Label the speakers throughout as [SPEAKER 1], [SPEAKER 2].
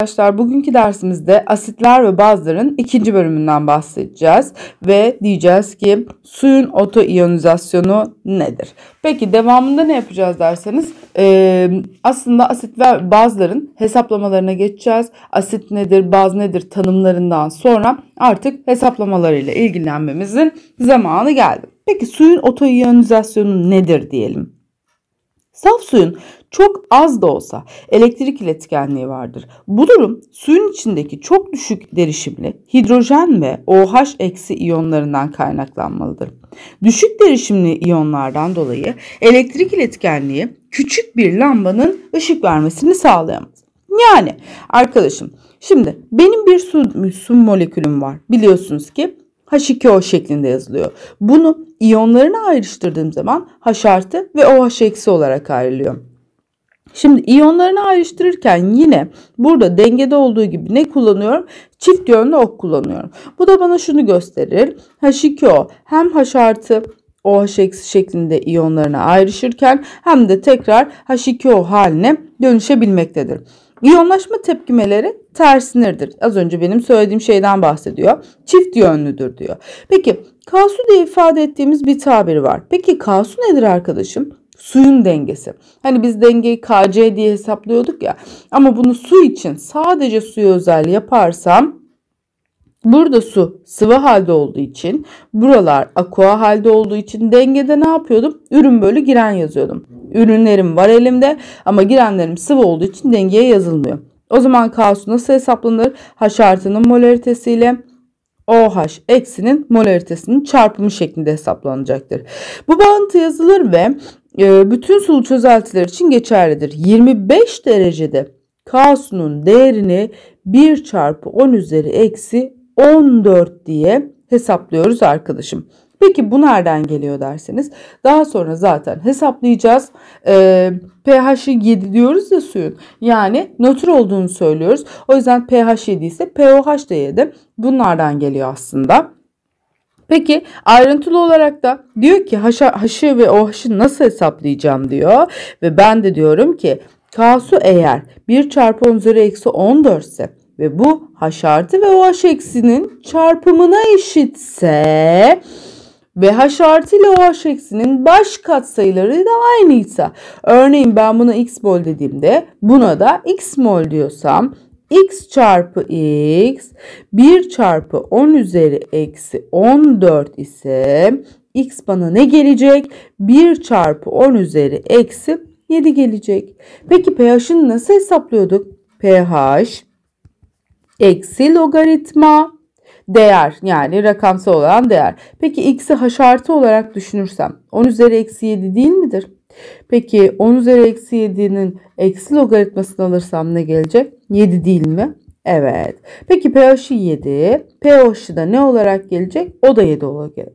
[SPEAKER 1] Arkadaşlar bugünkü dersimizde asitler ve bazların ikinci bölümünden bahsedeceğiz ve diyeceğiz ki suyun otoiyonizasyonu nedir? Peki devamında ne yapacağız derseniz ee, aslında asit ve bazların hesaplamalarına geçeceğiz. Asit nedir, baz nedir tanımlarından sonra artık hesaplamalarıyla ilgilenmemizin zamanı geldi. Peki suyun otoiyonizasyonu nedir diyelim. Saf suyun çok az da olsa elektrik iletkenliği vardır. Bu durum suyun içindeki çok düşük derişimli hidrojen ve OH eksi iyonlarından kaynaklanmalıdır. Düşük derişimli iyonlardan dolayı elektrik iletkenliği küçük bir lambanın ışık vermesini sağlayamaz. Yani arkadaşım şimdi benim bir su, su molekülüm var. Biliyorsunuz ki H2O şeklinde yazılıyor. Bunu iyonlarına ayrıştırdığım zaman H artı ve OH eksi olarak ayrılıyor. Şimdi iyonlarını ayrıştırırken yine burada dengede olduğu gibi ne kullanıyorum? Çift yönlü ok kullanıyorum. Bu da bana şunu gösterir. H2O hem H artı OH- şeklinde iyonlarına ayrışırken hem de tekrar H2O haline dönüşebilmektedir. İyonlaşma tepkimeleri tersinirdir. Az önce benim söylediğim şeyden bahsediyor. Çift yönlüdür diyor. Peki kasu diye ifade ettiğimiz bir tabir var. Peki kasu nedir arkadaşım? Suyun dengesi. Hani biz dengeyi KC diye hesaplıyorduk ya. Ama bunu su için sadece suya özel yaparsam Burada su sıvı halde olduğu için, buralar aqua halde olduğu için dengede ne yapıyordum? Ürün bölü giren yazıyordum. Ürünlerim var elimde ama girenlerim sıvı olduğu için dengeye yazılmıyor. O zaman K su nasıl hesaplanır? H artının molaritesiyle OH eksinin molaritesinin çarpımı şeklinde hesaplanacaktır. Bu bağıntı yazılır ve e, bütün sulu çözeltiler için geçerlidir. 25 derecede suyunun değerini 1 çarpı 10 üzeri eksi 14 diye hesaplıyoruz arkadaşım. Peki bu nereden geliyor derseniz daha sonra zaten hesaplayacağız. Ee, pH 7 diyoruz ya suyun. Yani nötr olduğunu söylüyoruz. O yüzden pH 7 ise pOH da 7 bunlardan geliyor aslında. Peki ayrıntılı olarak da diyor ki haşa, haşı ve o haşı nasıl hesaplayacağım diyor. Ve ben de diyorum ki K'su eğer 1 çarpı 10 üzeri eksi 14 ise ve bu haş artı ve o haş eksinin çarpımına eşitse ve haş artı ile o haş eksinin baş katsayıları da aynıysa. Örneğin ben buna x mol dediğimde buna da x mol diyorsam x çarpı x 1 çarpı 10 üzeri eksi 14 ise x bana ne gelecek? 1 çarpı 10 üzeri eksi 7 gelecek. Peki pH'ını nasıl hesaplıyorduk? pH eksi logaritma değer yani rakamsal olan değer. Peki x'i h artı olarak düşünürsem 10 üzeri eksi 7 değil midir? Peki 10 üzeri eksi 7'nin eksi logaritmasını alırsam ne gelecek? 7 değil mi? Evet. Peki pH'i 7. pH'i de ne olarak gelecek? O da 7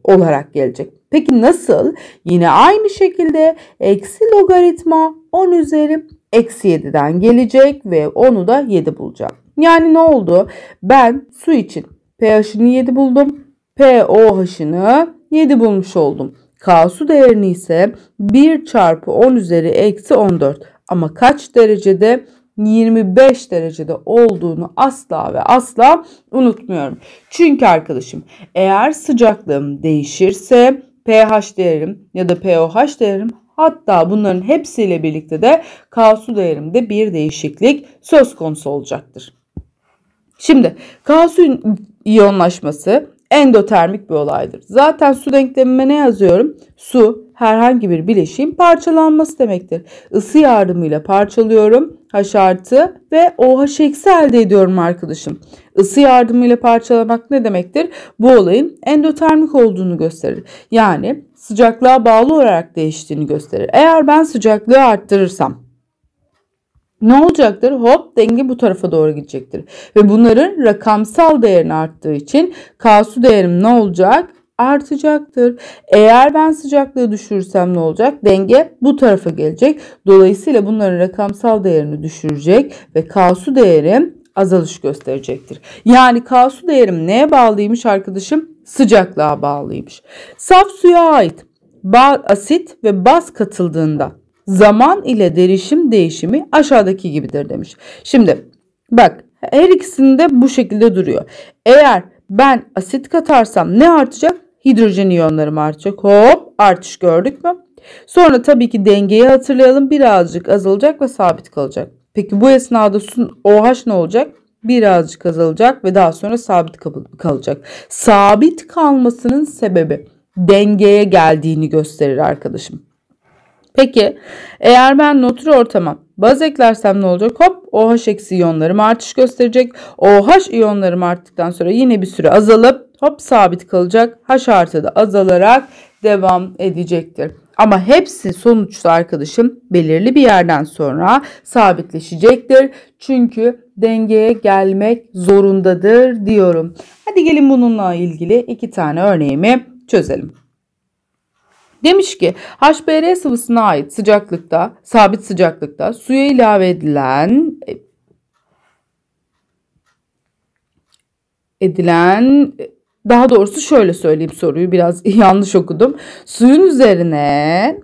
[SPEAKER 1] olarak gelecek. Peki nasıl? Yine aynı şekilde eksi logaritma 10 üzeri eksi 7'den gelecek ve onu da 7 bulacağım. Yani ne oldu? Ben su için pH'ini 7 buldum. pOH'ını 7 bulmuş oldum. K değerini ise 1 çarpı 10 üzeri eksi 14 ama kaç derecede 25 derecede olduğunu asla ve asla unutmuyorum. Çünkü arkadaşım eğer sıcaklığım değişirse pH değerim ya da pOH değerim hatta bunların hepsiyle birlikte de K değerimde bir değişiklik söz konusu olacaktır. Şimdi K iyonlaşması endotermik bir olaydır. Zaten su denklemime ne yazıyorum? Su herhangi bir bileşiğin parçalanması demektir. Isı yardımıyla parçalıyorum. H artı ve OH eksi elde ediyorum arkadaşım. Isı yardımıyla parçalamak ne demektir? Bu olayın endotermik olduğunu gösterir. Yani sıcaklığa bağlı olarak değiştiğini gösterir. Eğer ben sıcaklığı arttırırsam ne olacaktır? Hop denge bu tarafa doğru gidecektir. Ve bunların rakamsal değerini arttığı için k değerim ne olacak? artacaktır. Eğer ben sıcaklığı düşürürsem ne olacak? Denge bu tarafa gelecek. Dolayısıyla bunların rakamsal değerini düşürecek ve k değerim azalış gösterecektir. Yani k değerim neye bağlıymış arkadaşım? Sıcaklığa bağlıymış. Saf suya ait asit ve baz katıldığında zaman ile derişim değişimi aşağıdaki gibidir demiş. Şimdi bak her ikisinde bu şekilde duruyor. Eğer ben asit katarsam ne artacak? Hidrojen iyonlarım artacak. Hop artış gördük mü? Sonra tabii ki dengeyi hatırlayalım. Birazcık azalacak ve sabit kalacak. Peki bu esnada sun OH ne olacak? Birazcık azalacak ve daha sonra sabit kalacak. Sabit kalmasının sebebi dengeye geldiğini gösterir arkadaşım. Peki eğer ben notür ortama baz eklersem ne olacak? Hop OH eksi iyonlarım artış gösterecek. OH iyonlarım arttıktan sonra yine bir süre azalıp hop sabit kalacak. H artı da azalarak devam edecektir. Ama hepsi sonuçta arkadaşım belirli bir yerden sonra sabitleşecektir. Çünkü dengeye gelmek zorundadır diyorum. Hadi gelin bununla ilgili iki tane örneğimi çözelim. Demiş ki HBr sıvısına ait sıcaklıkta, sabit sıcaklıkta suya ilave edilen edilen daha doğrusu şöyle söyleyeyim soruyu biraz yanlış okudum. Suyun üzerine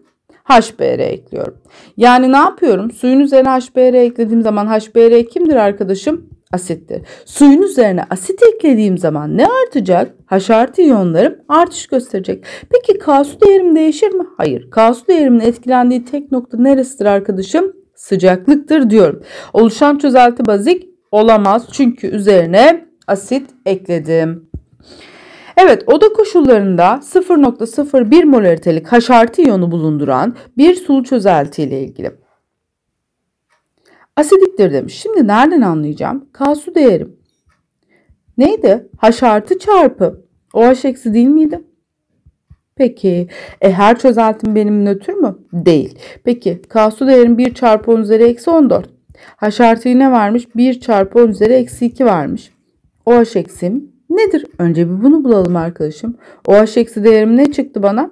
[SPEAKER 1] HBr ekliyorum. Yani ne yapıyorum? Suyun üzerine HBr eklediğim zaman HBr kimdir arkadaşım? asittir. Suyun üzerine asit eklediğim zaman ne artacak? H iyonlarım artış gösterecek. Peki K-su değerim değişir mi? Hayır. K-su değerimin etkilendiği tek nokta neresidir arkadaşım? Sıcaklıktır diyorum. Oluşan çözelti bazik olamaz çünkü üzerine asit ekledim. Evet oda koşullarında 0.01 molaritelik H artı iyonu bulunduran bir sulu çözelti ile ilgili asidiktir demiş. Şimdi nereden anlayacağım? K değerim. Neydi? H artı çarpı. O H eksi değil miydi? Peki. E her çözeltim benim nötr mü? Değil. Peki K değerim 1 çarpı 10 üzeri eksi 14. H artıyı ne varmış? 1 çarpı 10 üzeri eksi 2 varmış. O H eksim nedir? Önce bir bunu bulalım arkadaşım. O H eksi değerim ne çıktı bana?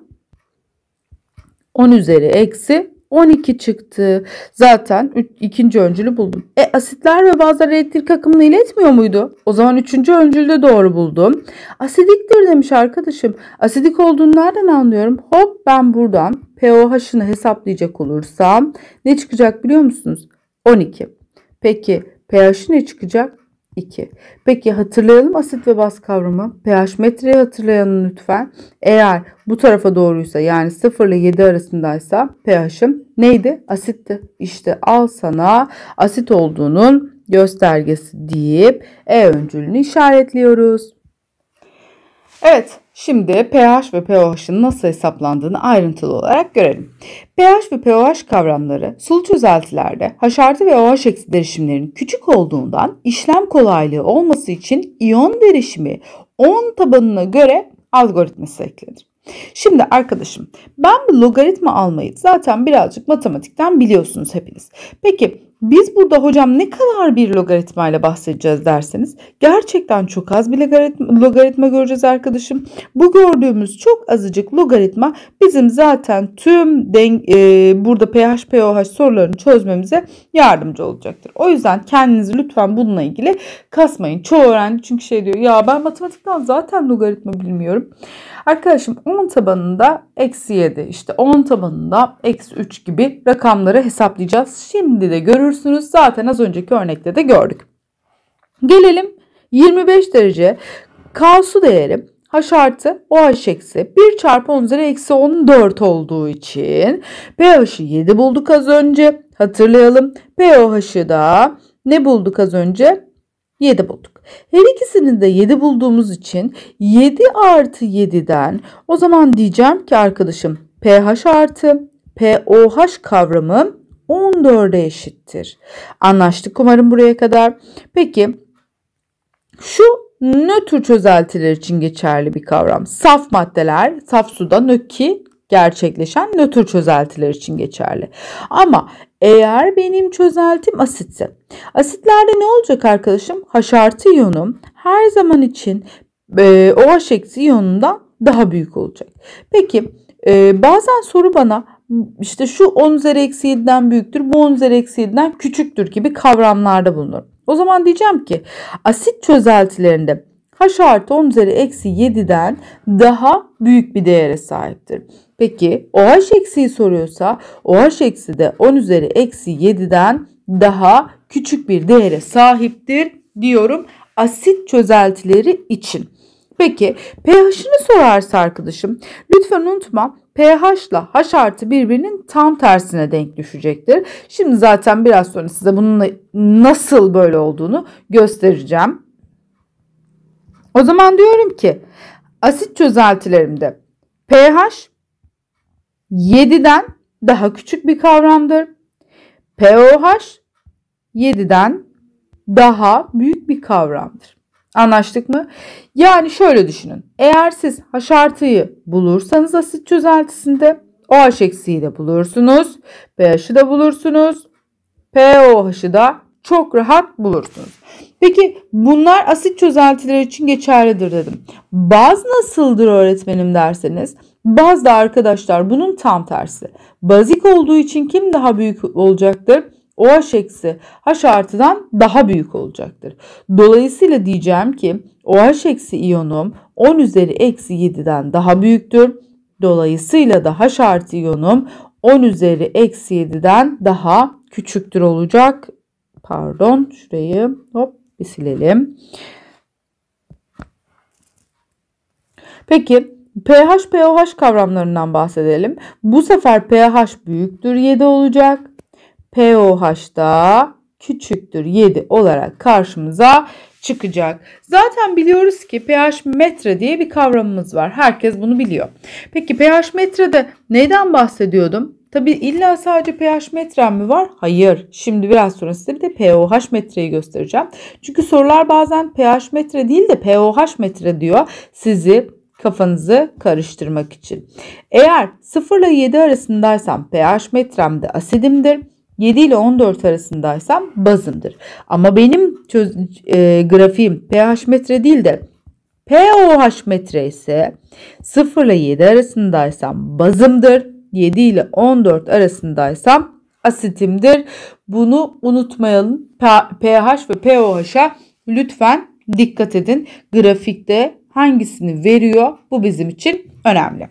[SPEAKER 1] 10 üzeri eksi 12 çıktı. Zaten üç, ikinci öncülü buldum. E asitler ve bazıları elektrik akımını iletmiyor muydu? O zaman üçüncü öncülü de doğru buldum. Asidiktir demiş arkadaşım. Asidik olduğunu nereden anlıyorum? Hop ben buradan pOH'ını hesaplayacak olursam ne çıkacak biliyor musunuz? 12. Peki pH ne çıkacak? 2. Peki hatırlayalım asit ve baz kavramı. pH metreyi hatırlayalım lütfen. Eğer bu tarafa doğruysa yani 0 ile 7 arasındaysa pH'im neydi? Asitti. İşte al sana asit olduğunun göstergesi deyip E öncülünü işaretliyoruz. Evet, şimdi pH ve pOH'ın nasıl hesaplandığını ayrıntılı olarak görelim. pH ve pOH kavramları sulu çözeltilerde haşartı ve OH eksi derişimlerinin küçük olduğundan işlem kolaylığı olması için iyon derişimi 10 tabanına göre algoritması eklenir. Şimdi arkadaşım ben bu logaritma almayı zaten birazcık matematikten biliyorsunuz hepiniz. Peki biz burada hocam ne kadar bir logaritma ile bahsedeceğiz derseniz gerçekten çok az bir logaritma, logaritma göreceğiz arkadaşım. Bu gördüğümüz çok azıcık logaritma bizim zaten tüm den, e, burada pH pOH sorularını çözmemize yardımcı olacaktır. O yüzden kendinizi lütfen bununla ilgili kasmayın. Çoğu öğrenci çünkü şey diyor ya ben matematikten zaten logaritma bilmiyorum. Arkadaşım 10 tabanında eksi 7 işte 10 tabanında eksi 3 gibi rakamları hesaplayacağız. Şimdi de görüyoruz görürsünüz. Zaten az önceki örnekte de gördük. Gelelim 25 derece K su değeri H artı OH eksi 1 çarpı 10 üzeri eksi 14 olduğu için pH'i 7 bulduk az önce. Hatırlayalım pOH'ı da ne bulduk az önce? 7 bulduk. Her ikisini de 7 bulduğumuz için 7 artı 7'den o zaman diyeceğim ki arkadaşım pH artı POH kavramı 14'e eşittir. Anlaştık umarım buraya kadar. Peki şu nötr çözeltiler için geçerli bir kavram. Saf maddeler, saf suda nöki gerçekleşen nötr çözeltiler için geçerli. Ama eğer benim çözeltim asitse, asitlerde ne olacak arkadaşım? H iyonum her zaman için e, OH eksi iyonundan daha büyük olacak. Peki e, bazen soru bana işte şu 10 üzeri eksi 7'den büyüktür, bu 10 üzeri eksi 7'den küçüktür gibi kavramlarda bulunur. O zaman diyeceğim ki asit çözeltilerinde h artı 10 üzeri eksi 7'den daha büyük bir değere sahiptir. Peki OH eksiği soruyorsa OH eksi de 10 üzeri eksi 7'den daha küçük bir değere sahiptir diyorum asit çözeltileri için. Peki pH'ini sorarsa arkadaşım lütfen unutma pH ile H artı birbirinin tam tersine denk düşecektir. Şimdi zaten biraz sonra size bunun nasıl böyle olduğunu göstereceğim. O zaman diyorum ki asit çözeltilerimde pH 7'den daha küçük bir kavramdır. POH 7'den daha büyük bir kavramdır. Anlaştık mı? Yani şöyle düşünün. Eğer siz haşartıyı bulursanız asit çözeltisinde OH eksiği de bulursunuz. pH'i de bulursunuz. POH'ı da çok rahat bulursunuz. Peki bunlar asit çözeltileri için geçerlidir dedim. Baz nasıldır öğretmenim derseniz baz da arkadaşlar bunun tam tersi. Bazik olduğu için kim daha büyük olacaktır? OH eksi H artıdan daha büyük olacaktır. Dolayısıyla diyeceğim ki OH eksi iyonum 10 üzeri eksi 7'den daha büyüktür. Dolayısıyla da H artı iyonum 10 üzeri eksi 7'den daha küçüktür olacak. Pardon şurayı hop bir silelim. Peki pH, pOH kavramlarından bahsedelim. Bu sefer pH büyüktür 7 olacak. POH'da küçüktür 7 olarak karşımıza çıkacak. Zaten biliyoruz ki pH metre diye bir kavramımız var. Herkes bunu biliyor. Peki pH metrede neyden bahsediyordum? Tabi illa sadece pH metrem mi var? Hayır. Şimdi biraz sonra size bir de pOH metreyi göstereceğim. Çünkü sorular bazen pH metre değil de pOH metre diyor. Sizi kafanızı karıştırmak için. Eğer 0 ile 7 arasındaysam pH de asidimdir. 7 ile 14 arasındaysam bazımdır. Ama benim çöz, e, grafiğim pH metre değil de POH metre ise 0 ile 7 arasındaysam bazımdır. 7 ile 14 arasındaysam asitimdir. Bunu unutmayalım. pH ve POH'a lütfen dikkat edin. Grafikte hangisini veriyor bu bizim için önemli.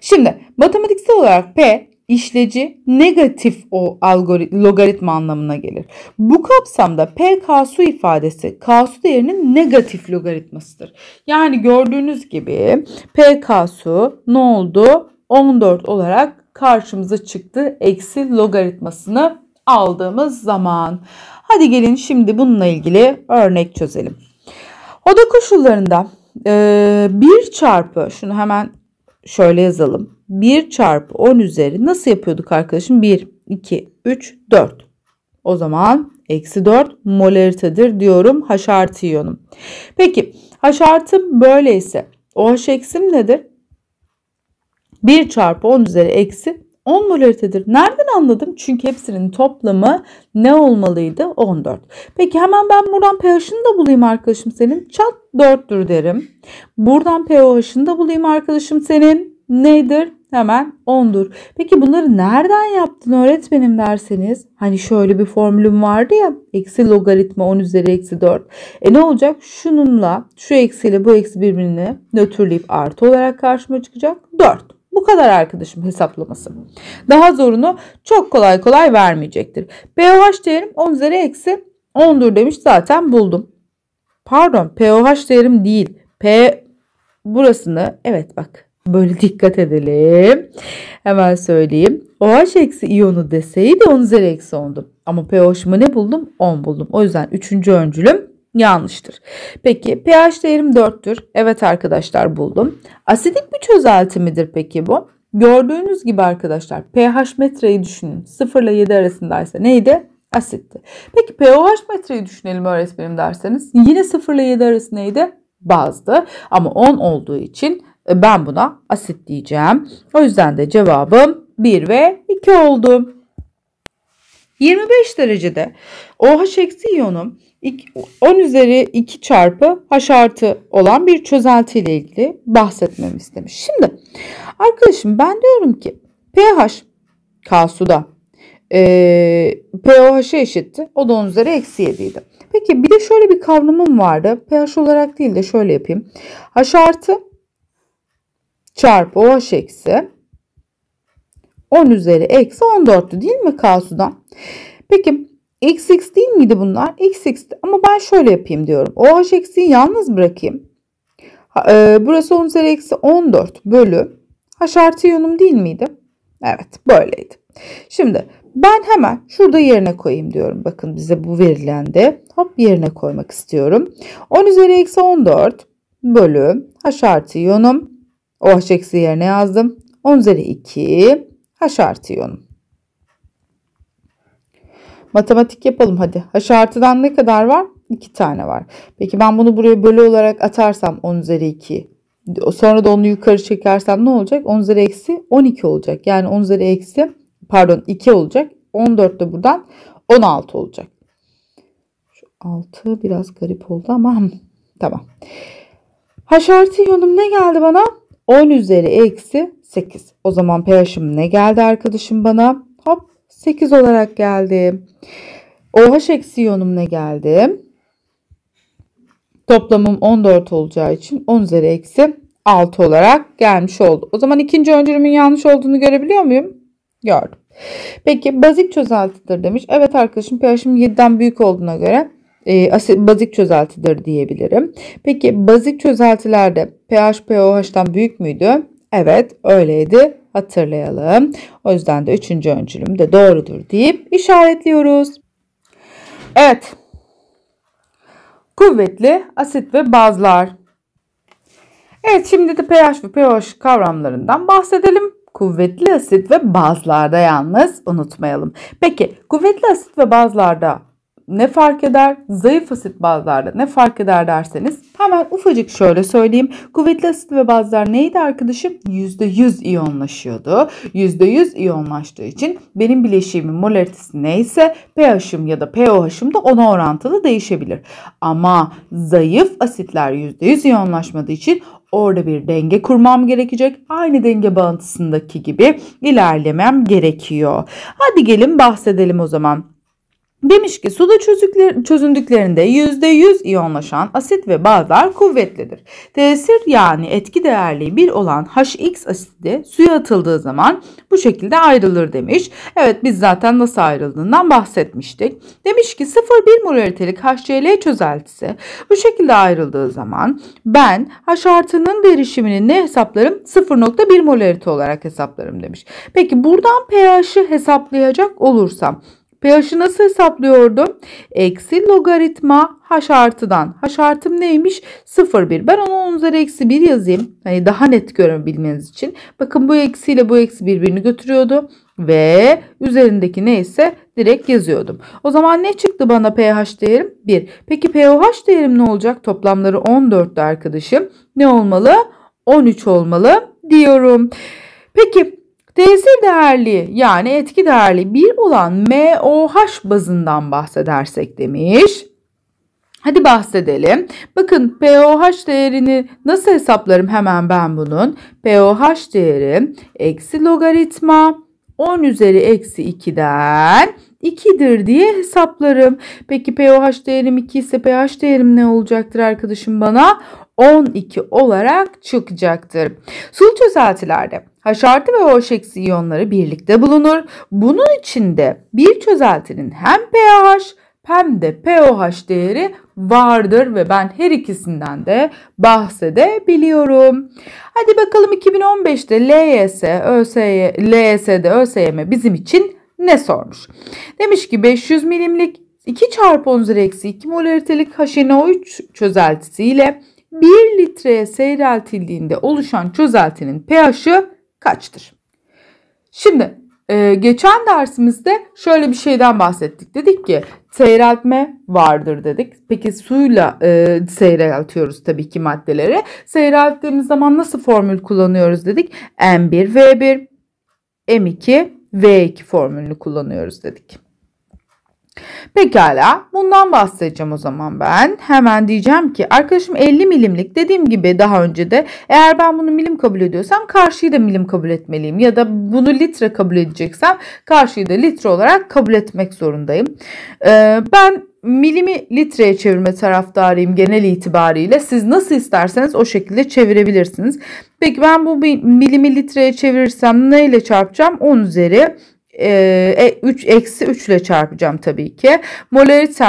[SPEAKER 1] Şimdi matematiksel olarak P işleci negatif o algoritma, logaritma anlamına gelir. Bu kapsamda P kasu ifadesi kasu değerinin negatif logaritmasıdır. Yani gördüğünüz gibi P kasu ne oldu? 14 olarak karşımıza çıktı. Eksi logaritmasını aldığımız zaman. Hadi gelin şimdi bununla ilgili örnek çözelim. Oda koşullarında 1 çarpı şunu hemen şöyle yazalım. 1 çarpı 10 üzeri nasıl yapıyorduk arkadaşım? 1, 2, 3, 4. O zaman eksi 4 molaritedir diyorum H artı iyonum. Peki H artı böyleyse OH eksim nedir? 1 çarpı 10 üzeri eksi 10 molaritedir. Nereden anladım? Çünkü hepsinin toplamı ne olmalıydı? 14. Peki hemen ben buradan pH'ını da bulayım arkadaşım senin. Çat 4'tür derim. Buradan pOH'ını da bulayım arkadaşım senin. Nedir? hemen 10'dur. Peki bunları nereden yaptın öğretmenim derseniz hani şöyle bir formülüm vardı ya eksi logaritma 10 üzeri eksi 4. E ne olacak? Şununla şu eksiyle bu eksi birbirini nötrleyip artı olarak karşıma çıkacak 4. Bu kadar arkadaşım hesaplaması. Daha zorunu çok kolay kolay vermeyecektir. POH değerim 10 üzeri eksi 10'dur demiş zaten buldum. Pardon POH değerim değil. P burasını evet bak Böyle dikkat edelim. Hemen söyleyeyim. OH eksi iyonu deseydi onun üzeri eksi 10'du. Ama pH'ımı ne buldum? 10 buldum. O yüzden üçüncü öncülüm yanlıştır. Peki pH değerim 4'tür. Evet arkadaşlar buldum. Asidik bir çözeltimidir peki bu? Gördüğünüz gibi arkadaşlar pH metreyi düşünün. 0 ile 7 arasındaysa neydi? Asitti. Peki pOH metreyi düşünelim öğretmenim derseniz. Yine 0 ile 7 arası neydi? Bazdı. Ama 10 olduğu için e, ben buna asit diyeceğim. O yüzden de cevabım 1 ve 2 oldu. 25 derecede OH eksi iyonu 10 üzeri 2 çarpı H artı olan bir çözelti ile ilgili bahsetmemi istemiş. Şimdi arkadaşım ben diyorum ki pH K suda e, pOH eşitti. O da 10 üzeri eksi 7 idi. Peki bir de şöyle bir kavramım vardı. pH olarak değil de şöyle yapayım. H artı çarpı OH eksi 10 üzeri eksi 14'tü değil mi Kasu'dan? Peki x x değil miydi bunlar? X x ama ben şöyle yapayım diyorum. OH eksiyi yalnız bırakayım. E, burası 10 üzeri eksi 14 bölü H artı yönüm değil miydi? Evet böyleydi. Şimdi ben hemen şurada yerine koyayım diyorum. Bakın bize bu verilen de hop yerine koymak istiyorum. 10 üzeri eksi 14 bölü H artı yönüm OH eksi yerine yazdım. 10 üzeri 2 H artı iyonum. Matematik yapalım hadi. H artıdan ne kadar var? 2 tane var. Peki ben bunu buraya bölü olarak atarsam 10 üzeri 2. Sonra da onu yukarı çekersem ne olacak? 10 üzeri eksi 12 olacak. Yani 10 üzeri eksi pardon 2 olacak. 14 de buradan 16 olacak. Şu 6 biraz garip oldu ama hmm, tamam. H artı iyonum ne geldi bana? 10 üzeri eksi 8. O zaman pH'im ne geldi arkadaşım bana? Hop 8 olarak geldi. OH eksi iyonum ne geldi? Toplamım 14 olacağı için 10 üzeri eksi 6 olarak gelmiş oldu. O zaman ikinci öncülümün yanlış olduğunu görebiliyor muyum? Gördüm. Peki bazik çözeltidir demiş. Evet arkadaşım pH'im 7'den büyük olduğuna göre e, bazik çözeltidir diyebilirim. Peki bazik çözeltilerde pH pOH'tan büyük müydü? Evet öyleydi hatırlayalım. O yüzden de üçüncü öncülüm de doğrudur deyip işaretliyoruz. Evet. Kuvvetli asit ve bazlar. Evet şimdi de pH ve pOH kavramlarından bahsedelim. Kuvvetli asit ve bazlarda yalnız unutmayalım. Peki kuvvetli asit ve bazlarda ne fark eder? Zayıf asit bazlarda ne fark eder derseniz hemen ufacık şöyle söyleyeyim. Kuvvetli asit ve bazlar neydi arkadaşım? %100 iyonlaşıyordu. %100 iyonlaştığı için benim bileşiğimin molaritesi neyse pH'im ya da pOH'im da ona orantılı değişebilir. Ama zayıf asitler %100 iyonlaşmadığı için Orada bir denge kurmam gerekecek. Aynı denge bağıntısındaki gibi ilerlemem gerekiyor. Hadi gelin bahsedelim o zaman. Demiş ki suda çözündüklerinde %100 iyonlaşan asit ve bazlar kuvvetlidir. Tesir yani etki değerli bir olan HX asidi suya atıldığı zaman bu şekilde ayrılır demiş. Evet biz zaten nasıl ayrıldığından bahsetmiştik. Demiş ki 0,1 molaritelik HCl çözeltisi bu şekilde ayrıldığı zaman ben H artının derişimini ne hesaplarım? 0,1 molarite olarak hesaplarım demiş. Peki buradan pH'i hesaplayacak olursam pH'i nasıl hesaplıyordum? Eksi logaritma h artıdan. h artım neymiş? 0,1. Ben onu 10 üzeri eksi 1 yazayım. Hani daha net görebilmeniz için. Bakın bu eksi ile bu eksi birbirini götürüyordu. Ve üzerindeki neyse direkt yazıyordum. O zaman ne çıktı bana pH değerim? 1. Peki pOH değerim ne olacak? Toplamları 14'tü arkadaşım. Ne olmalı? 13 olmalı diyorum. Peki Tesir değerli yani etki değerli bir olan MOH bazından bahsedersek demiş. Hadi bahsedelim. Bakın pOH değerini nasıl hesaplarım hemen ben bunun. pOH değeri eksi logaritma 10 üzeri eksi 2'den 2'dir diye hesaplarım. Peki pOH değerim 2 ise pH değerim ne olacaktır arkadaşım bana? 12 olarak çıkacaktır. Sulu çözeltilerde H artı ve OH eksi iyonları birlikte bulunur. Bunun içinde bir çözeltinin hem pH hem de pOH değeri vardır ve ben her ikisinden de bahsedebiliyorum. Hadi bakalım 2015'te LYS, ÖSY, LYS'de ÖSYM bizim için ne sormuş? Demiş ki 500 milimlik 2 çarpı 10 üzeri eksi 2 molaritelik HNO3 çözeltisiyle 1 litreye seyreltildiğinde oluşan çözeltinin pH'ı kaçtır? Şimdi e, geçen dersimizde şöyle bir şeyden bahsettik. Dedik ki seyreltme vardır dedik. Peki suyla e, seyreltiyoruz tabii ki maddeleri. Seyrelttiğimiz zaman nasıl formül kullanıyoruz dedik. M1V1, M2V2 formülünü kullanıyoruz dedik. Pekala bundan bahsedeceğim o zaman ben. Hemen diyeceğim ki arkadaşım 50 milimlik dediğim gibi daha önce de eğer ben bunu milim kabul ediyorsam karşıyı da milim kabul etmeliyim. Ya da bunu litre kabul edeceksem karşıyı da litre olarak kabul etmek zorundayım. Ee, ben milimi litreye çevirme taraftarıyım genel itibariyle. Siz nasıl isterseniz o şekilde çevirebilirsiniz. Peki ben bu milimi litreye çevirirsem neyle çarpacağım? 10 üzeri ee, e, 3 eksi 3 ile çarpacağım tabii ki.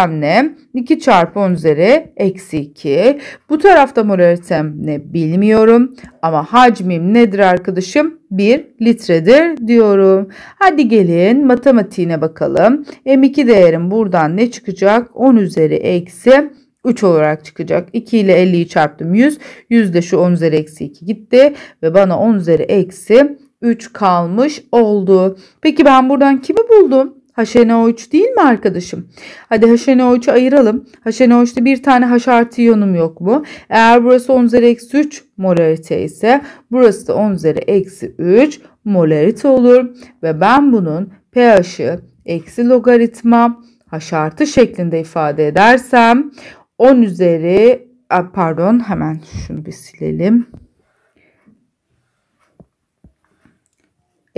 [SPEAKER 1] ne? 2 çarpı 10 üzeri eksi 2. Bu tarafta molaritem ne bilmiyorum ama hacmim nedir arkadaşım? 1 litredir diyorum. Hadi gelin matematiğine bakalım. M2 değerim buradan ne çıkacak? 10 üzeri eksi 3 olarak çıkacak. 2 ile 50'yi çarptım 100. 100 de şu 10 üzeri eksi 2 gitti. Ve bana 10 üzeri eksi 3 kalmış oldu. Peki ben buradan kimi buldum? HNO3 değil mi arkadaşım? Hadi HNO3'ü ayıralım. HNO3'te bir tane H artı iyonum yok mu? Eğer burası 10 üzeri eksi 3 molarite ise burası da 10 üzeri eksi 3 molarite olur. Ve ben bunun pH'i eksi logaritma H artı şeklinde ifade edersem 10 üzeri pardon hemen şunu bir silelim.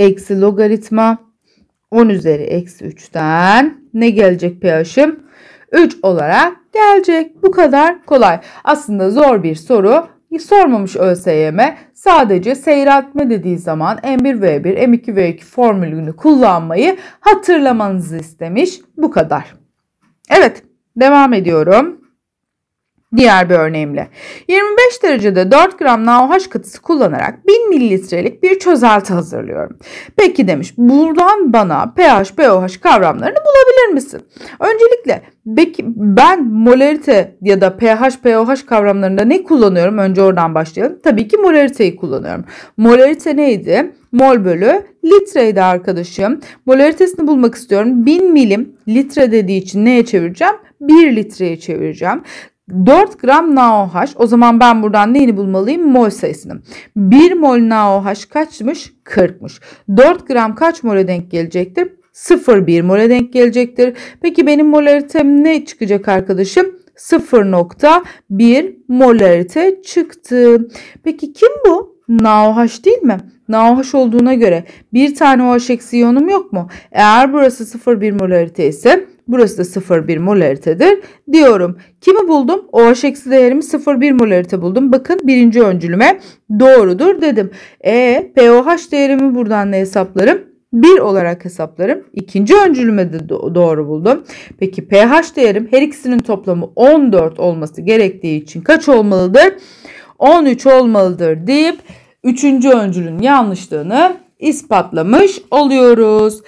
[SPEAKER 1] eksi logaritma 10 üzeri eksi 3'ten ne gelecek pH'im? 3 olarak gelecek. Bu kadar kolay. Aslında zor bir soru. Sormamış ÖSYM sadece seyretme dediği zaman M1V1, M2V2 formülünü kullanmayı hatırlamanızı istemiş. Bu kadar. Evet devam ediyorum. Diğer bir örneğimle 25 derecede 4 gram NaOH katısı kullanarak 1000 mililitrelik bir çözelti hazırlıyorum. Peki demiş buradan bana pH, poh kavramlarını bulabilir misin? Öncelikle peki ben molarite ya da pH, BOH kavramlarında ne kullanıyorum? Önce oradan başlayalım. Tabii ki molariteyi kullanıyorum. Molarite neydi? Mol bölü litreydi arkadaşım. Molaritesini bulmak istiyorum. 1000 milim litre dediği için neye çevireceğim? 1 litreye çevireceğim. 4 gram NaOH o zaman ben buradan neyini bulmalıyım? Mol sayısını. 1 mol NaOH kaçmış? 40'mış. 4 gram kaç mole denk gelecektir? 0,1 mole denk gelecektir. Peki benim molaritem ne çıkacak arkadaşım? 0.1 molarite çıktı. Peki kim bu? NaOH değil mi? NaOH olduğuna göre bir tane OH eksi iyonum yok mu? Eğer burası 0,1 molarite ise Burası da 0,1 molaritedir. Diyorum kimi buldum? OH eksi değerimi 0,1 molarite buldum. Bakın birinci öncülüme doğrudur dedim. E POH değerimi buradan ne hesaplarım? 1 olarak hesaplarım. İkinci öncülüme de doğru buldum. Peki pH değerim her ikisinin toplamı 14 olması gerektiği için kaç olmalıdır? 13 olmalıdır deyip 3. öncülün yanlışlığını ispatlamış oluyoruz.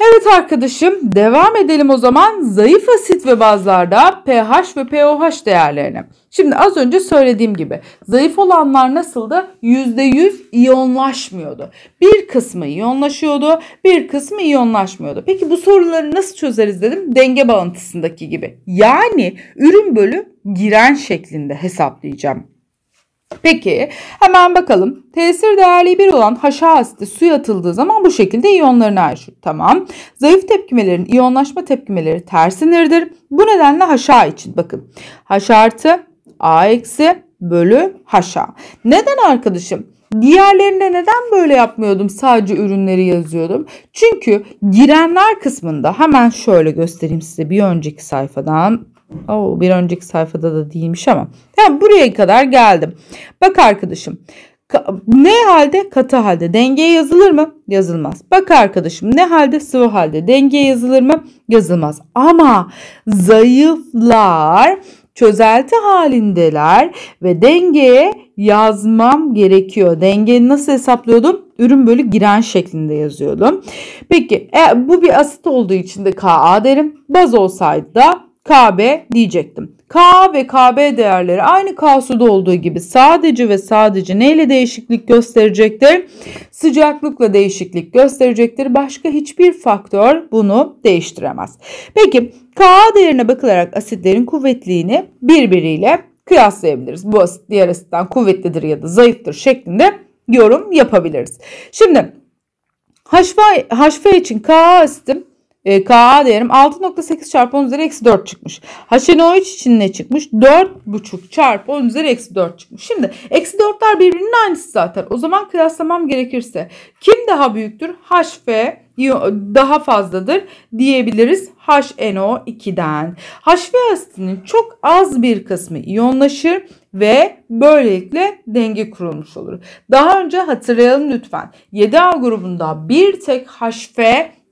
[SPEAKER 1] Evet arkadaşım devam edelim o zaman zayıf asit ve bazlarda pH ve pOH değerlerine. Şimdi az önce söylediğim gibi zayıf olanlar nasıldı da %100 iyonlaşmıyordu. Bir kısmı iyonlaşıyordu bir kısmı iyonlaşmıyordu. Peki bu soruları nasıl çözeriz dedim denge bağıntısındaki gibi. Yani ürün bölü giren şeklinde hesaplayacağım. Peki hemen bakalım. Tesir değerli bir olan haşa asiti suya atıldığı zaman bu şekilde iyonlarını ayrışır. Tamam. Zayıf tepkimelerin iyonlaşma tepkimeleri tersinirdir. Bu nedenle haşa için bakın. H artı A eksi bölü haşa. Neden arkadaşım? Diğerlerine neden böyle yapmıyordum? Sadece ürünleri yazıyordum. Çünkü girenler kısmında hemen şöyle göstereyim size bir önceki sayfadan Oo, bir önceki sayfada da değilmiş ama. Yani buraya kadar geldim. Bak arkadaşım. Ne halde? Katı halde. Dengeye yazılır mı? Yazılmaz. Bak arkadaşım ne halde? Sıvı halde. Dengeye yazılır mı? Yazılmaz. Ama zayıflar çözelti halindeler ve dengeye yazmam gerekiyor. Dengeyi nasıl hesaplıyordum? Ürün bölü giren şeklinde yazıyordum. Peki e, bu bir asit olduğu için de Ka derim. Baz olsaydı da KB diyecektim. K ve KB değerleri aynı KSU'da olduğu gibi sadece ve sadece neyle değişiklik gösterecektir? Sıcaklıkla değişiklik gösterecektir. Başka hiçbir faktör bunu değiştiremez. Peki K değerine bakılarak asitlerin kuvvetliğini birbiriyle kıyaslayabiliriz. Bu asit diğer asitten kuvvetlidir ya da zayıftır şeklinde yorum yapabiliriz. Şimdi HV, HV için K asitim e, KA değerim 6.8 çarpı 10 üzeri eksi 4 çıkmış. HNO3 için ne çıkmış? 4.5 çarpı 10 üzeri eksi 4 çıkmış. Şimdi eksi 4'ler birbirinin aynısı zaten. O zaman kıyaslamam gerekirse kim daha büyüktür? HF daha fazladır diyebiliriz HNO2'den. HV asitinin çok az bir kısmı iyonlaşır ve böylelikle denge kurulmuş olur. Daha önce hatırlayalım lütfen. 7A grubunda bir tek HF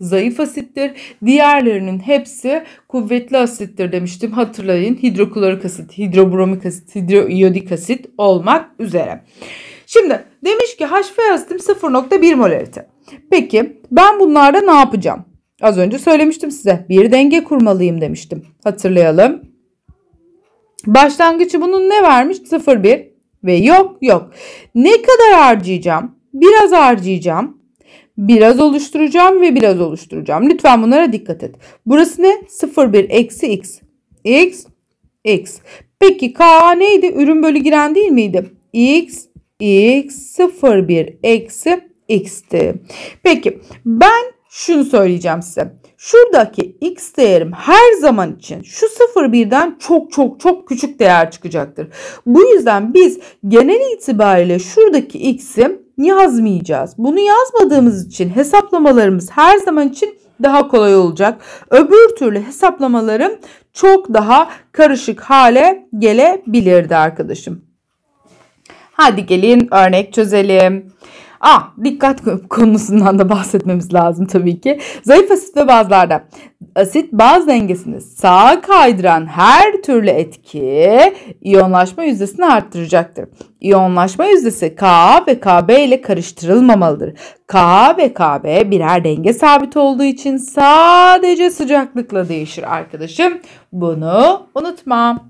[SPEAKER 1] zayıf asittir. Diğerlerinin hepsi kuvvetli asittir demiştim. Hatırlayın hidroklorik asit, hidrobromik asit, hidroiyodik asit olmak üzere. Şimdi demiş ki HV asitim 0.1 molarite. Peki ben bunlarda ne yapacağım? Az önce söylemiştim size. Bir denge kurmalıyım demiştim. Hatırlayalım. Başlangıcı bunun ne vermiş? 0.1 ve yok yok. Ne kadar harcayacağım? Biraz harcayacağım biraz oluşturacağım ve biraz oluşturacağım. Lütfen bunlara dikkat et. Burası ne? 0, 1, eksi x. x, x. Peki k neydi? Ürün bölü giren değil miydi? x, x, 0, 1, eksi x'ti. Peki ben şunu söyleyeceğim size. Şuradaki x değerim her zaman için şu 0,1'den çok çok çok küçük değer çıkacaktır. Bu yüzden biz genel itibariyle şuradaki x'i yazmayacağız. Bunu yazmadığımız için hesaplamalarımız her zaman için daha kolay olacak. Öbür türlü hesaplamalarım çok daha karışık hale gelebilirdi arkadaşım. Hadi gelin örnek çözelim. Ah dikkat konusundan da bahsetmemiz lazım tabii ki. Zayıf asit ve bazlarda asit baz dengesini sağa kaydıran her türlü etki iyonlaşma yüzdesini arttıracaktır. İyonlaşma yüzdesi K ve Kb ile karıştırılmamalıdır. K ve Kb birer denge sabit olduğu için sadece sıcaklıkla değişir arkadaşım. Bunu unutmam.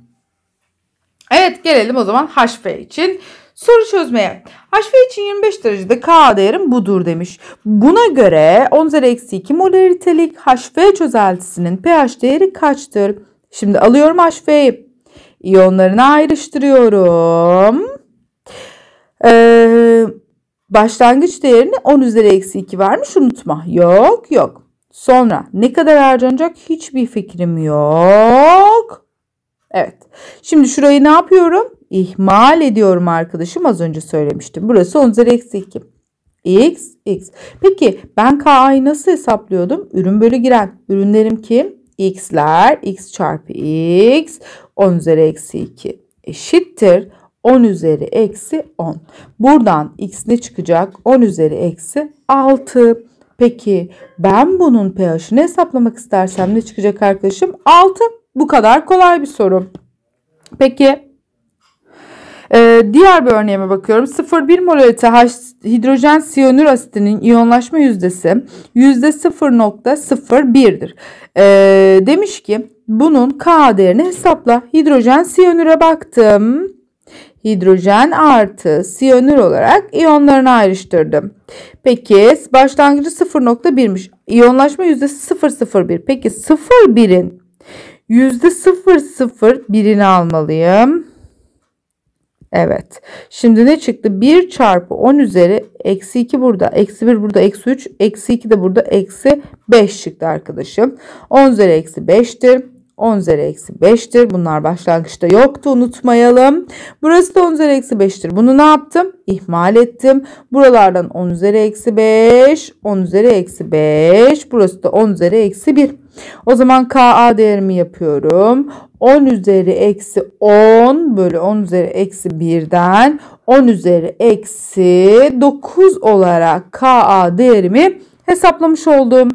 [SPEAKER 1] Evet gelelim o zaman HF için. Soru çözmeye. HV için 25 derecede K değerim budur demiş. Buna göre 10 üzeri eksi 2 molaritelik HV çözeltisinin pH değeri kaçtır? Şimdi alıyorum HV'yi. İyonlarını ayrıştırıyorum. Ee, başlangıç değerini 10 üzeri eksi 2 vermiş unutma. Yok yok. Sonra ne kadar harcanacak hiçbir fikrim yok. Evet. Şimdi şurayı ne yapıyorum? İhmal ediyorum arkadaşım. Az önce söylemiştim. Burası 10 üzeri eksi 2. X, X. Peki ben K'yı nasıl hesaplıyordum? Ürün bölü giren. Ürünlerim kim? X'ler. X çarpı X. 10 üzeri eksi 2 eşittir. 10 üzeri eksi 10. Buradan X ne çıkacak? 10 üzeri eksi 6. Peki ben bunun pH'ini hesaplamak istersem ne çıkacak arkadaşım? 6. Bu kadar kolay bir soru. Peki ee, diğer bir örneğime bakıyorum. 0,1 molarite H, hidrojen siyonür asitinin iyonlaşma yüzdesi yüzde %0.01'dir. Ee, demiş ki bunun K değerini hesapla. Hidrojen siyonür'e baktım. Hidrojen artı siyonür olarak iyonlarını ayrıştırdım. Peki başlangıcı 0.1'miş. İyonlaşma yüzdesi 0.01. Peki 0.1'in yüzde sıfır sıfır birini almalıyım. Evet. Şimdi ne çıktı? 1 çarpı 10 üzeri eksi 2 burada. Eksi 1 burada. Eksi 3. Eksi 2 de burada. Eksi 5 çıktı arkadaşım. 10 üzeri eksi 5'tir. 10 üzeri eksi 5'tir. Bunlar başlangıçta yoktu unutmayalım. Burası da 10 üzeri eksi 5'tir. Bunu ne yaptım? İhmal ettim. Buralardan 10 üzeri eksi 5, 10 üzeri eksi 5. Burası da 10 üzeri eksi 1. O zaman KA değerimi yapıyorum. 10 üzeri eksi 10 bölü 10 üzeri eksi 1'den 10 üzeri eksi 9 olarak KA değerimi hesaplamış oldum.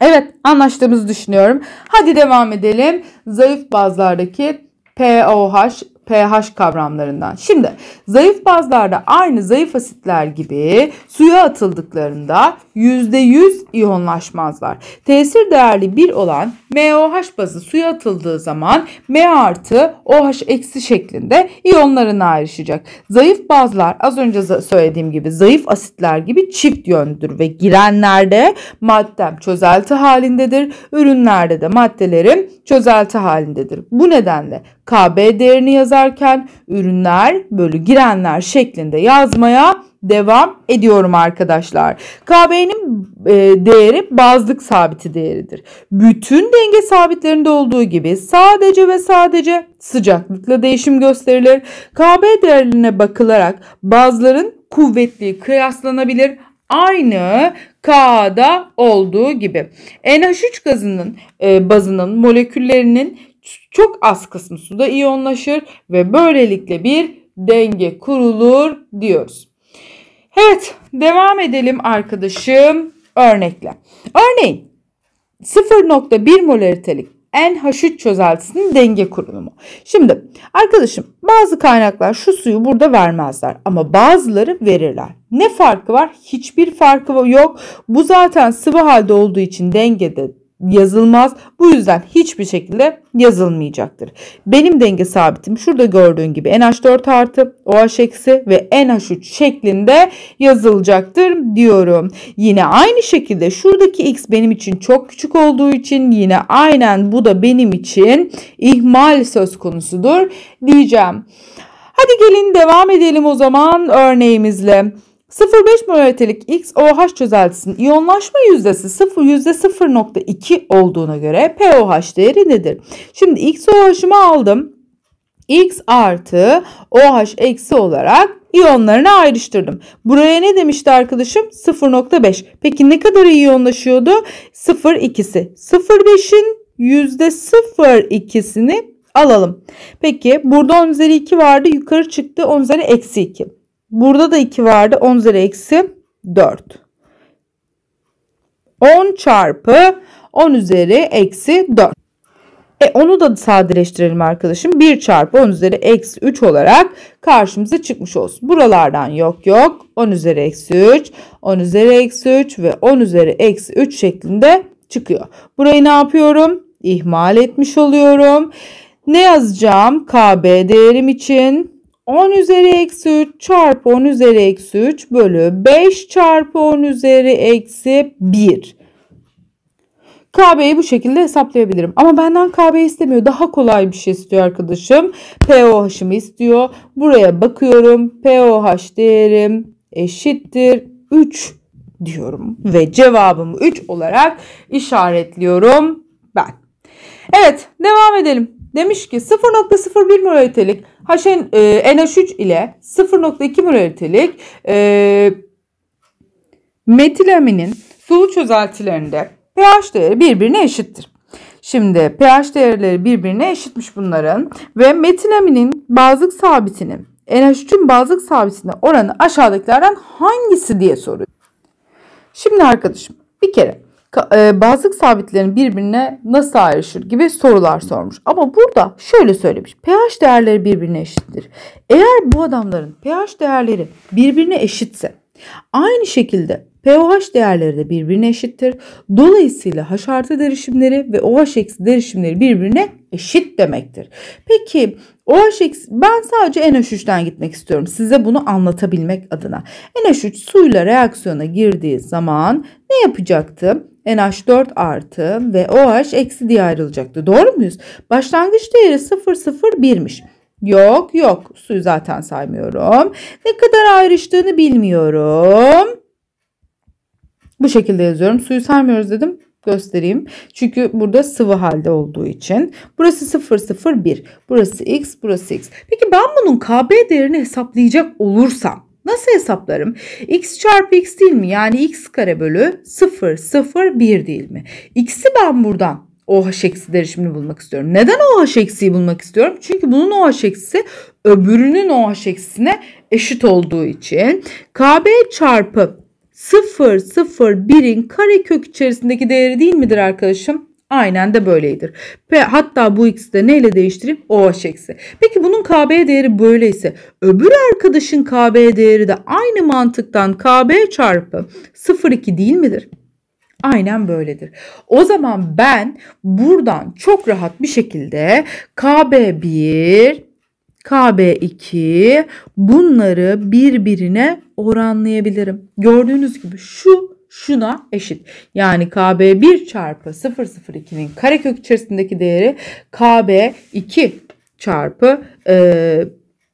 [SPEAKER 1] Evet anlaştığımızı düşünüyorum. Hadi devam edelim. Zayıf bazlardaki POH pH kavramlarından. Şimdi zayıf bazlarda aynı zayıf asitler gibi suya atıldıklarında %100 iyonlaşmazlar. Tesir değerli bir olan MOH bazı suya atıldığı zaman M artı OH eksi şeklinde iyonlarına ayrışacak. Zayıf bazlar az önce söylediğim gibi zayıf asitler gibi çift yöndür ve girenlerde maddem çözelti halindedir. Ürünlerde de maddelerim çözelti halindedir. Bu nedenle KB değerini yazarken ürünler bölü girenler şeklinde yazmaya devam ediyorum arkadaşlar. KB'nin e, değeri bazlık sabiti değeridir. Bütün denge sabitlerinde olduğu gibi sadece ve sadece sıcaklıkla değişim gösterilir. KB değerine bakılarak bazların kuvvetliği kıyaslanabilir. Aynı K'da olduğu gibi. NH3 gazının e, bazının moleküllerinin çok az kısmı suda iyonlaşır ve böylelikle bir denge kurulur diyoruz. Evet devam edelim arkadaşım örnekle. Örneğin 0.1 molaritelik NH3 çözeltisinin denge kurulumu. Şimdi arkadaşım bazı kaynaklar şu suyu burada vermezler ama bazıları verirler. Ne farkı var? Hiçbir farkı yok. Bu zaten sıvı halde olduğu için dengede yazılmaz. Bu yüzden hiçbir şekilde yazılmayacaktır. Benim denge sabitim şurada gördüğün gibi NH4 artı OH eksi ve NH3 şeklinde yazılacaktır diyorum. Yine aynı şekilde şuradaki X benim için çok küçük olduğu için yine aynen bu da benim için ihmal söz konusudur diyeceğim. Hadi gelin devam edelim o zaman örneğimizle. 0,5 moralitelik XOH çözeltisinin iyonlaşma yüzdesi 0 %0.2 olduğuna göre POH değeri nedir? Şimdi XOH'ımı aldım. X artı OH eksi olarak iyonlarını ayrıştırdım. Buraya ne demişti arkadaşım? 0.5. Peki ne kadar iyonlaşıyordu? 0 ikisi. 0.5'in %0.2'sini alalım. Peki burada 10 üzeri 2 vardı. Yukarı çıktı. 10 üzeri eksi 2. Burada da 2 vardı. 10 üzeri eksi 4. 10 çarpı 10 üzeri eksi 4. E onu da sadeleştirelim arkadaşım. 1 çarpı 10 üzeri eksi 3 olarak karşımıza çıkmış olsun. Buralardan yok yok. 10 üzeri eksi 3, 10 üzeri eksi 3 ve 10 üzeri eksi 3 şeklinde çıkıyor. Burayı ne yapıyorum? İhmal etmiş oluyorum. Ne yazacağım? KB değerim için 10 üzeri eksi 3 çarpı 10 üzeri eksi 3 bölü 5 çarpı 10 üzeri eksi 1. KB'yi bu şekilde hesaplayabilirim. Ama benden KB istemiyor. Daha kolay bir şey istiyor arkadaşım. POH'ımı istiyor. Buraya bakıyorum. POH değerim eşittir 3 diyorum. Ve cevabımı 3 olarak işaretliyorum ben. Evet devam edelim. Demiş ki 0.01 mololitelik HN, e, NH3 ile 0.2 mololitelik e, metilaminin sulu çözeltilerinde pH değeri birbirine eşittir. Şimdi pH değerleri birbirine eşitmiş bunların ve metilaminin bazlık sabitinin NH3'ün bazlık sabitine oranı aşağıdakilerden hangisi diye soruyor. Şimdi arkadaşım bir kere e, bazlık sabitlerin birbirine nasıl ayrışır gibi sorular sormuş. Ama burada şöyle söylemiş. pH değerleri birbirine eşittir. Eğer bu adamların pH değerleri birbirine eşitse Aynı şekilde pOH değerleri de birbirine eşittir. Dolayısıyla haşartı artı derişimleri ve OH eksi derişimleri birbirine eşit demektir. Peki OH eksi ben sadece NH3'ten gitmek istiyorum size bunu anlatabilmek adına. NH3 suyla reaksiyona girdiği zaman ne yapacaktı? NH4 artı ve OH eksi diye ayrılacaktı. Doğru muyuz? Başlangıç değeri 0,01'miş. Yok yok suyu zaten saymıyorum. Ne kadar ayrıştığını bilmiyorum. Bu şekilde yazıyorum. Suyu saymıyoruz dedim göstereyim. Çünkü burada sıvı halde olduğu için. Burası 0 0 1. Burası x burası x. Peki ben bunun KB değerini hesaplayacak olursam nasıl hesaplarım? x çarpı x değil mi? Yani x kare bölü 0 0 1 değil mi? x'i ben buradan OH eksi derişimini bulmak istiyorum. Neden OH eksiyi bulmak istiyorum? Çünkü bunun OH eksisi öbürünün OH eksisine eşit olduğu için KB çarpı 0 0 1'in karekök içerisindeki değeri değil midir arkadaşım? Aynen de böyleydir. Ve hatta bu x'i de neyle değiştireyim? OH eksi. Peki bunun KB değeri böyleyse öbür arkadaşın KB değeri de aynı mantıktan KB çarpı 0,2 değil midir? Aynen böyledir. O zaman ben buradan çok rahat bir şekilde KB1, KB2 bunları birbirine oranlayabilirim. Gördüğünüz gibi şu şuna eşit. Yani KB1 çarpı 002'nin karekök içerisindeki değeri KB2 çarpı e,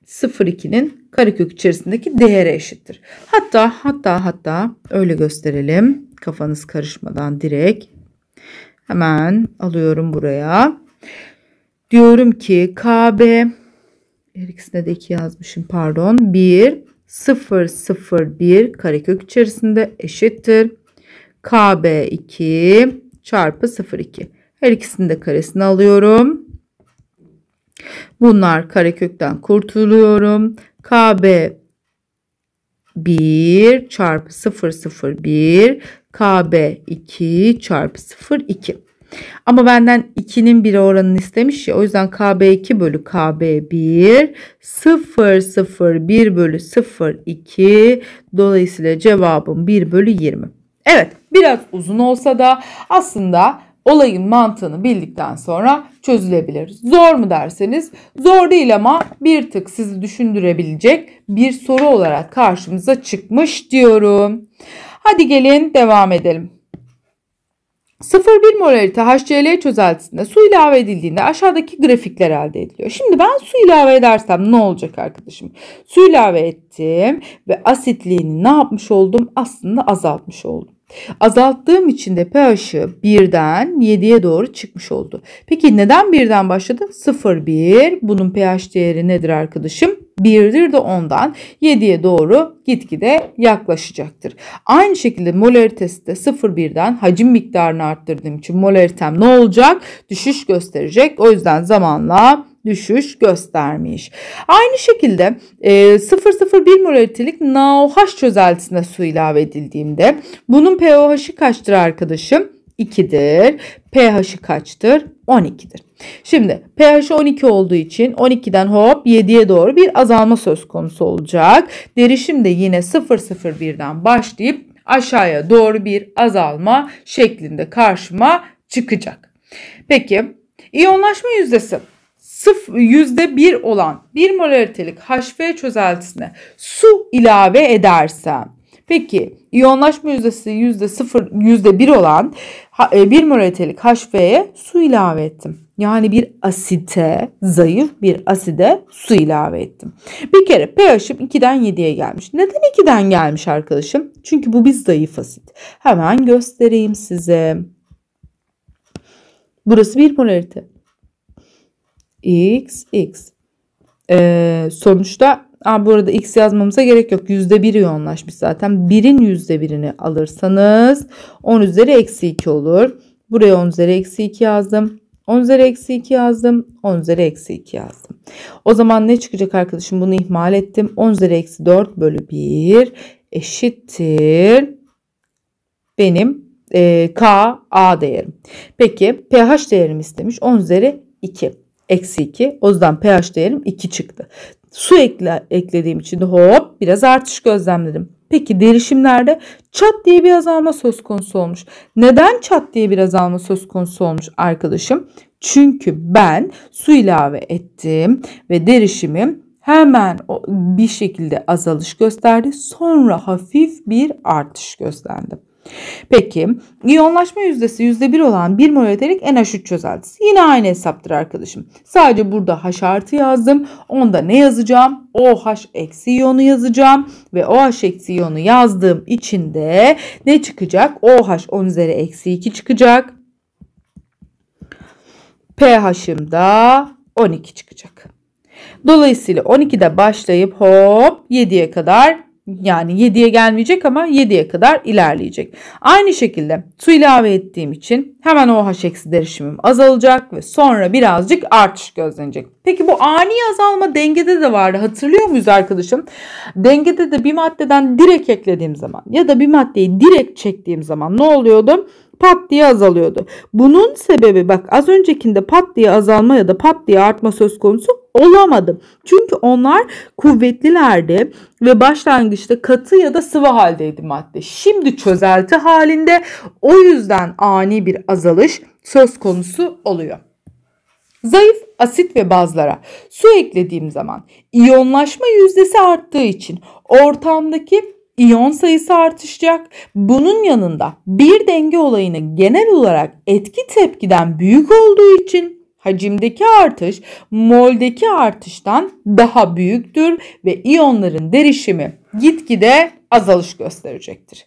[SPEAKER 1] 02'nin karekök içerisindeki değere eşittir. Hatta hatta hatta öyle gösterelim. Kafanız karışmadan direkt hemen alıyorum buraya. Diyorum ki KB her ikisine de 2 yazmışım pardon. 1 0 0 1 karekök içerisinde eşittir. KB 2 çarpı 0 2. Her ikisini de karesini alıyorum. Bunlar karekökten kurtuluyorum. KB 1 çarpı 0 0 1 KB 2 çarpı 0 2. Ama benden 2'nin bir oranını istemiş ya o yüzden KB2 bölü KB1 0 0 1 bölü 0 2 dolayısıyla cevabım 1 bölü 20. Evet biraz uzun olsa da aslında olayın mantığını bildikten sonra çözülebilir. Zor mu derseniz zor değil ama bir tık sizi düşündürebilecek bir soru olarak karşımıza çıkmış diyorum. Hadi gelin devam edelim. 0,1 molarite HCl çözeltisinde su ilave edildiğinde aşağıdaki grafikler elde ediliyor. Şimdi ben su ilave edersem ne olacak arkadaşım? Su ilave ettim ve asitliğini ne yapmış oldum? Aslında azaltmış oldum. Azalttığım için de pH'ı 1'den 7'ye doğru çıkmış oldu. Peki neden 1'den başladı? 0,1 Bunun pH değeri nedir arkadaşım? 1'dir de 10'dan 7'ye doğru gitgide yaklaşacaktır. Aynı şekilde molaritesi de 0,1'den hacim miktarını arttırdığım için molaritem ne olacak? Düşüş gösterecek. O yüzden zamanla düşüş göstermiş. Aynı şekilde e, 001 molekülelik NaOH çözeltisine su ilave edildiğinde bunun pOH'ı kaçtır arkadaşım? 2'dir. pH'i kaçtır? 12'dir. Şimdi pH 12 olduğu için 12'den hop 7'ye doğru bir azalma söz konusu olacak. Derişim de yine 001'den başlayıp aşağıya doğru bir azalma şeklinde karşıma çıkacak. Peki iyonlaşma yüzdesi %1 olan bir molaritelik HV çözeltisine su ilave edersem Peki iyonlaşma yüzdesi %0 %1 olan e, bir molaritelik HV'ye su ilave ettim. Yani bir asite, zayıf bir aside su ilave ettim. Bir kere pH'im 2'den 7'ye gelmiş. Neden 2'den gelmiş arkadaşım? Çünkü bu bir zayıf asit. Hemen göstereyim size. Burası bir molarite x x. Ee, sonuçta Aa, bu arada x yazmamıza gerek yok. yüzde %1 yoğunlaşmış zaten. birin yüzde birini alırsanız 10 üzeri eksi 2 olur. Buraya 10 üzeri eksi 2 yazdım. 10 üzeri eksi 2 yazdım. 10 üzeri eksi 2 yazdım. O zaman ne çıkacak arkadaşım? Bunu ihmal ettim. 10 üzeri eksi 4 bölü 1 eşittir. Benim e, K A değerim. Peki pH değerim istemiş. 10 üzeri 2. Eksi 2. O yüzden pH değerim 2 çıktı. Su ekle, eklediğim için de hop biraz artış gözlemledim. Peki derişimlerde çat diye bir azalma söz konusu olmuş. Neden çat diye bir azalma söz konusu olmuş arkadaşım? Çünkü ben su ilave ettim ve derişimim hemen bir şekilde azalış gösterdi. Sonra hafif bir artış gösterdi. Peki iyonlaşma yüzdesi %1 olan bir moleterik NH3 çözeltisi. Yine aynı hesaptır arkadaşım. Sadece burada H artı yazdım. Onda ne yazacağım? OH eksi iyonu yazacağım. Ve OH eksi iyonu yazdığım içinde ne çıkacak? OH 10 üzeri eksi 2 çıkacak. pH'im da 12 çıkacak. Dolayısıyla 12'de başlayıp hop 7'ye kadar yani 7'ye gelmeyecek ama 7'ye kadar ilerleyecek. Aynı şekilde su ilave ettiğim için hemen OH eksi derişimim azalacak ve sonra birazcık artış gözlenecek. Peki bu ani azalma dengede de vardı hatırlıyor muyuz arkadaşım? Dengede de bir maddeden direkt eklediğim zaman ya da bir maddeyi direkt çektiğim zaman ne oluyordu? pat diye azalıyordu. Bunun sebebi bak az öncekinde pat diye azalma ya da pat diye artma söz konusu olamadı. Çünkü onlar kuvvetlilerdi ve başlangıçta katı ya da sıvı haldeydi madde. Şimdi çözelti halinde o yüzden ani bir azalış söz konusu oluyor. Zayıf asit ve bazlara su eklediğim zaman iyonlaşma yüzdesi arttığı için ortamdaki iyon sayısı artışacak. Bunun yanında bir denge olayını genel olarak etki tepkiden büyük olduğu için hacimdeki artış moldeki artıştan daha büyüktür ve iyonların derişimi gitgide azalış gösterecektir.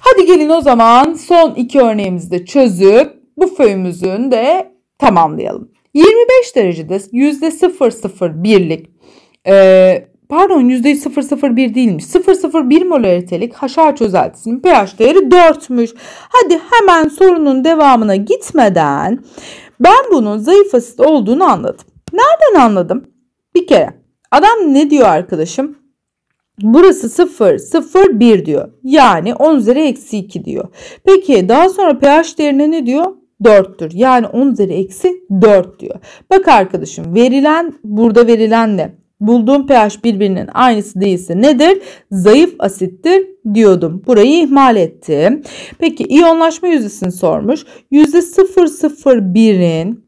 [SPEAKER 1] Hadi gelin o zaman son iki örneğimizi de çözüp bu föyümüzün de tamamlayalım. 25 derecede %001'lik e, pardon %001 değilmiş. 001 molaritelik haşar çözeltisinin pH değeri 4'müş. Hadi hemen sorunun devamına gitmeden ben bunun zayıf asit olduğunu anladım. Nereden anladım? Bir kere adam ne diyor arkadaşım? Burası 0, 0, 1 diyor. Yani 10 üzeri eksi 2 diyor. Peki daha sonra pH değerine ne diyor? 4'tür. Yani 10 üzeri eksi 4 diyor. Bak arkadaşım verilen burada verilenle bulduğum pH birbirinin aynısı değilse nedir? Zayıf asittir diyordum. Burayı ihmal ettim. Peki iyonlaşma yüzdesini sormuş. Yüzde 001'in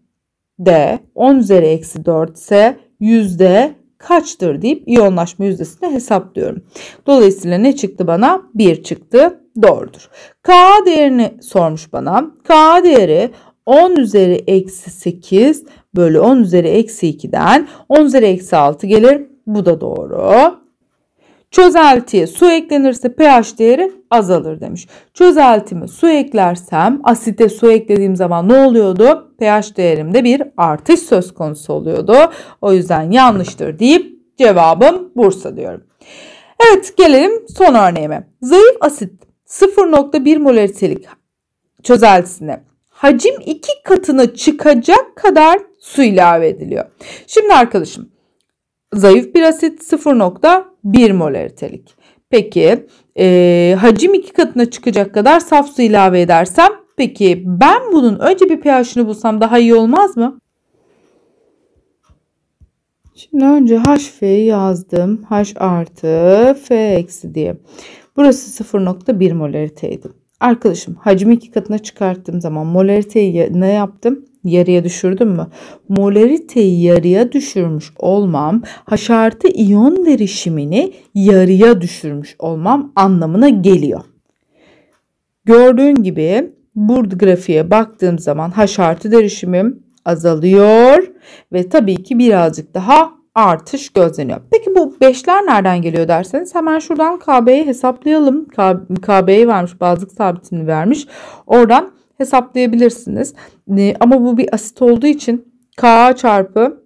[SPEAKER 1] de 10 üzeri eksi 4 ise yüzde kaçtır deyip iyonlaşma yüzdesini hesaplıyorum. Dolayısıyla ne çıktı bana? 1 çıktı. Doğrudur. K değerini sormuş bana. K değeri 10 üzeri eksi 8 bölü 10 üzeri eksi 2'den 10 üzeri eksi 6 gelir. Bu da doğru. Çözeltiye su eklenirse pH değeri azalır demiş. Çözeltime su eklersem asite su eklediğim zaman ne oluyordu? pH değerimde bir artış söz konusu oluyordu. O yüzden yanlıştır deyip cevabım Bursa diyorum. Evet gelelim son örneğime. Zayıf asit 0.1 molaritelik çözeltisine hacim 2 katına çıkacak kadar su ilave ediliyor. Şimdi arkadaşım zayıf bir asit 0.1 molaritelik. Peki e, hacim iki katına çıkacak kadar saf su ilave edersem peki ben bunun önce bir pH'ini bulsam daha iyi olmaz mı? Şimdi önce HF'yi yazdım. H artı F eksi diye. Burası 0.1 molariteydi. Arkadaşım hacmi iki katına çıkarttığım zaman molariteyi ne yaptım? yarıya düşürdüm mü? Molariteyi yarıya düşürmüş olmam haşartı iyon derişimini yarıya düşürmüş olmam anlamına geliyor. Gördüğün gibi burada grafiğe baktığım zaman haşartı derişimim azalıyor ve tabii ki birazcık daha artış gözleniyor. Peki bu 5'ler nereden geliyor derseniz hemen şuradan KB'yi hesaplayalım. KB'yi vermiş, bazlık sabitini vermiş. Oradan hesaplayabilirsiniz. ama bu bir asit olduğu için Ka çarpı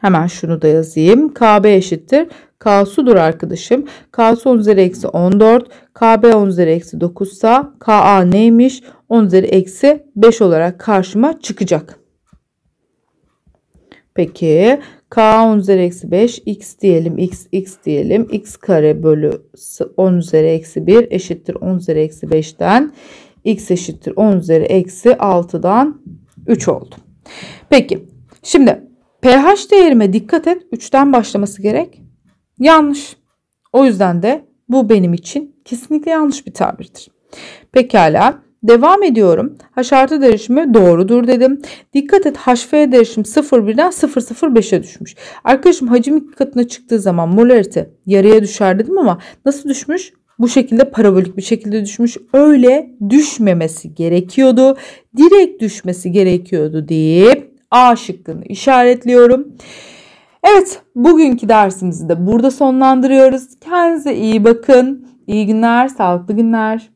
[SPEAKER 1] hemen şunu da yazayım. KB eşittir. K sudur arkadaşım. K su 10 üzeri eksi 14. KB 10 üzeri eksi 9 sa KA neymiş? 10 üzeri eksi 5 olarak karşıma çıkacak. Peki K 10 üzeri eksi 5 x diyelim x x diyelim x kare bölü 10 üzeri eksi 1 eşittir 10 üzeri eksi 5'ten x eşittir 10 üzeri eksi 6'dan 3 oldu. Peki şimdi pH değerime dikkat et 3'ten başlaması gerek. Yanlış. O yüzden de bu benim için kesinlikle yanlış bir tabirdir. Pekala devam ediyorum. H artı derişimi doğrudur dedim. Dikkat et HF derişim 0,1'den 0,05'e düşmüş. Arkadaşım hacim iki katına çıktığı zaman molarite yarıya düşer dedim ama nasıl düşmüş? bu şekilde parabolik bir şekilde düşmüş. Öyle düşmemesi gerekiyordu. Direkt düşmesi gerekiyordu deyip A şıkkını işaretliyorum. Evet bugünkü dersimizi de burada sonlandırıyoruz. Kendinize iyi bakın. İyi günler, sağlıklı günler.